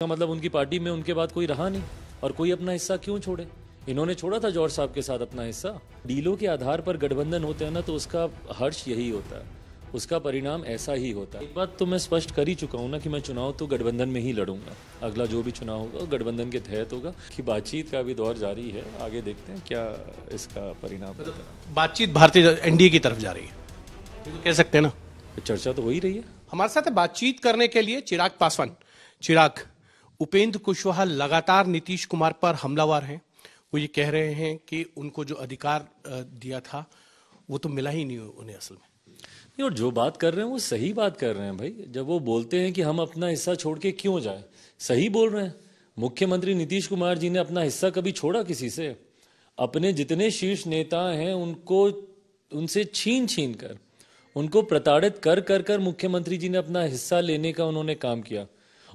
का मतलब उनकी पार्टी में उनके बाद कोई रहा नहीं और कोई अपना हिस्सा क्यों छोड़े इन्होंने छोड़ा था जॉर्ज साहब के साथ अपना हिस्सा डीलों के आधार पर गठबंधन होते हैं ना तो उसका हर्ष यही होता है उसका परिणाम ऐसा ही होता है एक बात तो मैं स्पष्ट कर ही चुका हूँ ना कि मैं चुनाव तो गठबंधन में ही लड़ूंगा अगला जो भी चुनाव होगा गठबंधन के तहत होगा कि बातचीत का भी दौर जारी है आगे देखते हैं क्या इसका परिणाम तो होता मतलब बातचीत भारतीय एनडीए की तरफ जा रही है तो कह सकते हैं ना चर्चा तो हो ही रही है हमारे साथ बातचीत करने के लिए चिराग पासवान चिराग उपेंद्र कुशवाहा लगातार नीतीश कुमार पर हमलावर हैं वो ये कह रहे हैं कि उनको जो अधिकार दिया था वो तो मिला ही नहीं उन्हें असल में नहीं और जो बात कर रहे हैं वो सही बात कर रहे हैं भाई जब वो बोलते हैं कि हम अपना हिस्सा छोड़ के क्यों जाए सही बोल रहे हैं मुख्यमंत्री नीतीश कुमार जी ने अपना हिस्सा कभी छोड़ा किसी से अपने जितने शीर्ष नेता हैं उनको उनसे छीन छीन कर उनको प्रताड़ित कर कर कर मुख्यमंत्री जी ने अपना हिस्सा लेने का उन्होंने काम किया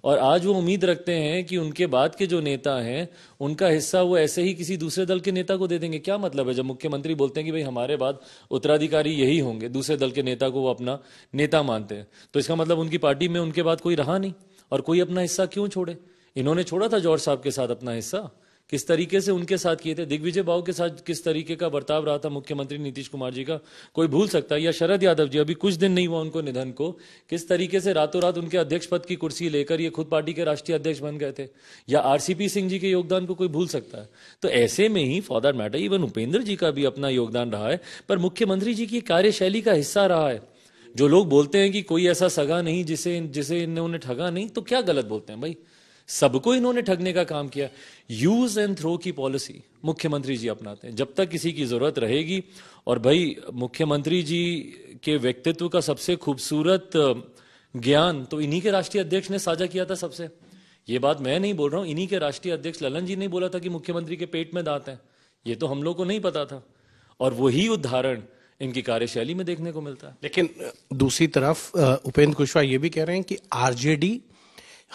और आज वो उम्मीद रखते हैं कि उनके बाद के जो नेता हैं उनका हिस्सा वो ऐसे ही किसी दूसरे दल के नेता को दे देंगे क्या मतलब है जब मुख्यमंत्री बोलते हैं कि भाई हमारे बाद उत्तराधिकारी यही होंगे दूसरे दल के नेता को वो अपना नेता मानते हैं तो इसका मतलब उनकी पार्टी में उनके बाद कोई रहा नहीं और कोई अपना हिस्सा क्यों छोड़े इन्होंने छोड़ा था जॉर्ज साहब के साथ अपना हिस्सा किस तरीके से उनके साथ किए थे दिग्विजय भाव के साथ किस तरीके का बर्ताव रहा था मुख्यमंत्री नीतीश कुमार जी का कोई भूल सकता है या शरद यादव जी अभी कुछ दिन नहीं हुआ उनको निधन को किस तरीके से रातों रात उनके अध्यक्ष पद की कुर्सी लेकर ये खुद पार्टी के राष्ट्रीय अध्यक्ष बन गए थे या आरसीपी सिंह जी के योगदान को कोई भूल सकता है तो ऐसे में ही for that matter even Upendra ji का भी अपना योगदान रहा है पर मुख्यमंत्री जी की कार्यशैली का हिस्सा रहा है जो लोग बोलते हैं कि कोई ऐसा सगा नहीं जिसे जिसे इन्होंने ठगा नहीं तो क्या गलत बोलते हैं भाई सबको इन्होंने ठगने का काम किया यूज एंड थ्रो की पॉलिसी मुख्यमंत्री जी अपनाते हैं जब तक किसी की जरूरत रहेगी और भाई मुख्यमंत्री जी के व्यक्तित्व का सबसे खूबसूरत ज्ञान तो इन्हीं के राष्ट्रीय अध्यक्ष ने साझा किया था सबसे ये बात मैं नहीं बोल रहा हूं इन्हीं के राष्ट्रीय अध्यक्ष ललन जी ने बोला था कि मुख्यमंत्री के पेट में दांत हैं ये तो हम लोग को नहीं पता था और वही उदाहरण इनकी कार्यशैली में देखने को मिलता है लेकिन दूसरी तरफ उपेंद्र कुशवाहा ये भी कह रहे हैं कि आरजेडी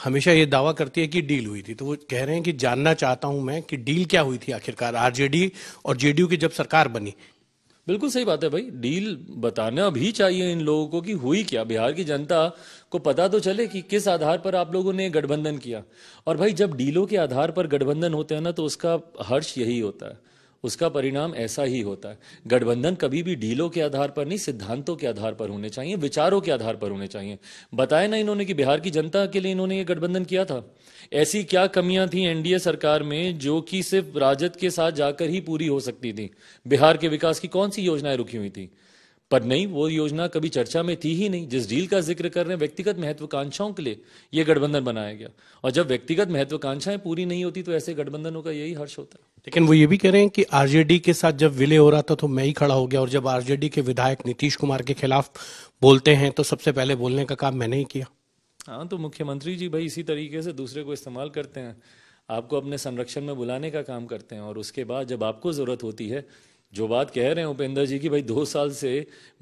हमेशा ये दावा करती है कि डील हुई थी तो वो कह रहे हैं कि जानना चाहता हूं मैं कि डील क्या हुई थी आखिरकार आरजेडी और जेडीयू की जब सरकार बनी बिल्कुल सही बात है भाई डील बताना भी चाहिए इन लोगों को कि हुई क्या बिहार की जनता को पता तो चले कि किस आधार पर आप लोगों ने गठबंधन किया और भाई जब डीलों के आधार पर गठबंधन होते हैं ना तो उसका हर्ष यही होता है उसका परिणाम ऐसा ही होता है गठबंधन कभी भी डीलों के आधार पर नहीं सिद्धांतों के आधार पर होने चाहिए विचारों के आधार पर होने चाहिए बताया ना इन्होंने कि बिहार की जनता के लिए इन्होंने ये गठबंधन किया था ऐसी क्या कमियां थी एनडीए सरकार में जो कि सिर्फ राजद के साथ जाकर ही पूरी हो सकती थी बिहार के विकास की कौन सी योजनाएं रुकी हुई थी पर नहीं वो योजना कभी चर्चा में थी ही नहीं जिस डील का जिक्र कर रहे हैं व्यक्तिगत महत्वाकांक्षाओं के लिए ये गठबंधन बनाया गया और जब व्यक्तिगत महत्वाकांक्षाएं पूरी नहीं होती तो ऐसे गठबंधनों का यही हर्ष होता है लेकिन वो ये भी कह रहे हैं कि आरजेडी के साथ जब विलय हो रहा था तो मैं ही खड़ा हो गया और जब आरजेडी के विधायक नीतीश कुमार के खिलाफ बोलते हैं तो सबसे पहले बोलने का काम मैंने ही किया हाँ तो मुख्यमंत्री जी भाई इसी तरीके से दूसरे को इस्तेमाल करते हैं आपको अपने संरक्षण में बुलाने का काम करते हैं और उसके बाद जब आपको जरूरत होती है जो बात कह रहे हैं उपेंद्र जी की भाई दो साल से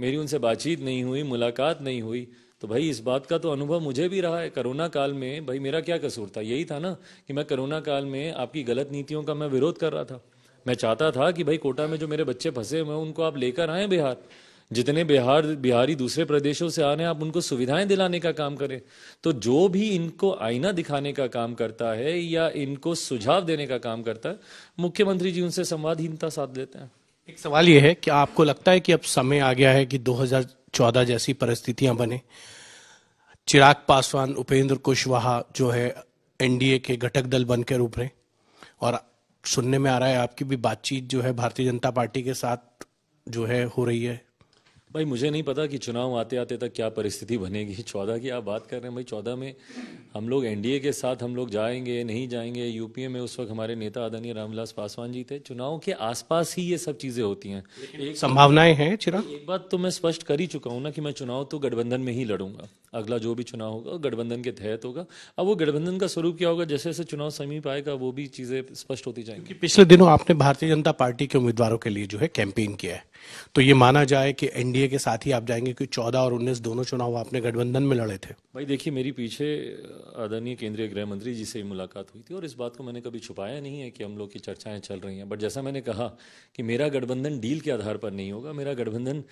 मेरी उनसे बातचीत नहीं हुई मुलाकात नहीं हुई तो भाई इस बात का तो अनुभव मुझे भी रहा है कोरोना काल में भाई मेरा क्या कसूर था यही था ना कि मैं कोरोना काल में आपकी गलत नीतियों का मैं विरोध कर रहा था मैं चाहता था कि भाई कोटा में जो मेरे बच्चे फंसे हुए हैं उनको आप लेकर आए बिहार जितने बिहार बिहारी दूसरे प्रदेशों से आ रहे हैं आप उनको सुविधाएं दिलाने का काम करें तो जो भी इनको आईना दिखाने का काम करता है या इनको सुझाव देने का काम करता है मुख्यमंत्री जी उनसे संवादहीनता साथ देते हैं एक सवाल ये है कि आपको लगता है कि अब समय आ गया है कि 2014 जैसी परिस्थितियां बने चिराग पासवान उपेंद्र कुशवाहा जो है एनडीए के घटक दल बनकर उभरे और सुनने में आ रहा है आपकी भी बातचीत जो है भारतीय जनता पार्टी के साथ जो है हो रही है भाई मुझे नहीं पता कि चुनाव आते आते तक क्या परिस्थिति बनेगी चौदह की आप बात कर रहे हैं भाई चौदह में हम लोग एनडीए के साथ हम लोग जाएंगे नहीं जाएंगे यूपीए में उस वक्त हमारे नेता आदरणीय रामविलास पासवान जी थे चुनाव के आसपास ही ये सब चीज़ें होती हैं संभावनाएं हैं चिराग एक बात तो मैं स्पष्ट कर ही चुका हूँ ना कि मैं चुनाव तो गठबंधन में ही लड़ूंगा अगला जो भी चुनाव होगा गठबंधन के तहत होगा अब वो गठबंधन का स्वरूप क्या होगा जैसे जैसे चुनाव समीप आएगा वो भी चीज़ें स्पष्ट होती जाएंगी पिछले दिनों आपने भारतीय जनता पार्टी के उम्मीदवारों के लिए जो है कैंपेन किया है तो ये माना जाए कि एनडीए के साथ ही आप जाएंगे क्योंकि चौदह और उन्नीस दोनों चुनाव आपने गठबंधन में लड़े थे भाई देखिए मेरी पीछे आदरणीय केंद्रीय गृह मंत्री जी से मुलाकात हुई थी और इस बात को मैंने कभी छुपाया नहीं है कि हम लोग की चर्चाएं चल रही हैं बट जैसा मैंने कहा कि मेरा गठबंधन डील के आधार पर नहीं होगा मेरा गठबंधन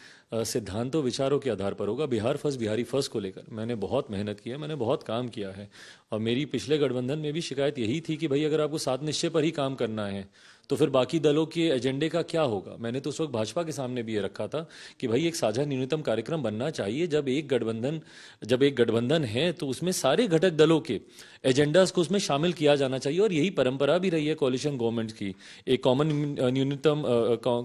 सिद्धांतों विचारों के आधार पर होगा बिहार फर्स्ट बिहारी फर्स्ट को लेकर मैंने बहुत मेहनत की है मैंने बहुत काम किया है और मेरी पिछले गठबंधन में भी शिकायत यही थी कि भाई अगर आपको सात निश्चय पर ही काम करना है तो फिर बाकी दलों के एजेंडे का क्या होगा मैंने तो उस वक्त भाजपा के सामने भी ये रखा था कि भाई एक साझा न्यूनतम कार्यक्रम बनना चाहिए जब एक गठबंधन जब एक गठबंधन है तो उसमें सारे घटक दलों के एजेंडाज को उसमें शामिल किया जाना चाहिए और यही परंपरा भी रही है कॉलिशन गवर्नमेंट की एक कॉमन न्यूनतम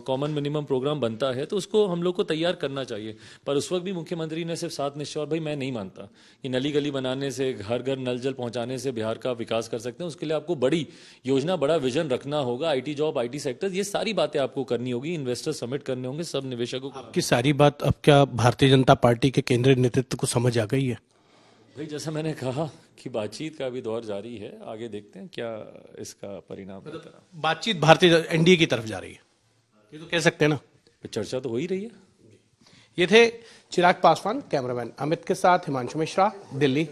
कॉमन मिनिमम प्रोग्राम बनता है तो उसको हम लोग को तैयार करना चाहिए पर उस वक्त भी मुख्यमंत्री ने सिर्फ सात निश्चय और भाई मैं नहीं मानता कि नली गली बनाने से घर घर नल जल पहुंचाने से बिहार का विकास कर सकते हैं उसके लिए आपको बड़ी योजना बड़ा विजन रखना होगा I IT job IT sector ये सारी बातें आपको करनी होगी इन्वेस्टर सबमिट करने होंगे सब निवेशकों को आपकी सारी बात अब क्या भारतीय जनता पार्टी के केंद्रीय नेतृत्व को समझ आ गई है भाई जैसा मैंने कहा कि बातचीत का भी दौर जारी है आगे देखते हैं क्या इसका परिणाम मतलब बातचीत भारतीय एनडीए की तरफ जा रही है ये तो कह सकते हैं ना चर्चा तो हो ही रही है ये थे चिराग पासवान कैमरामैन अमित के साथ हिमांशु मिश्रा दिल्ली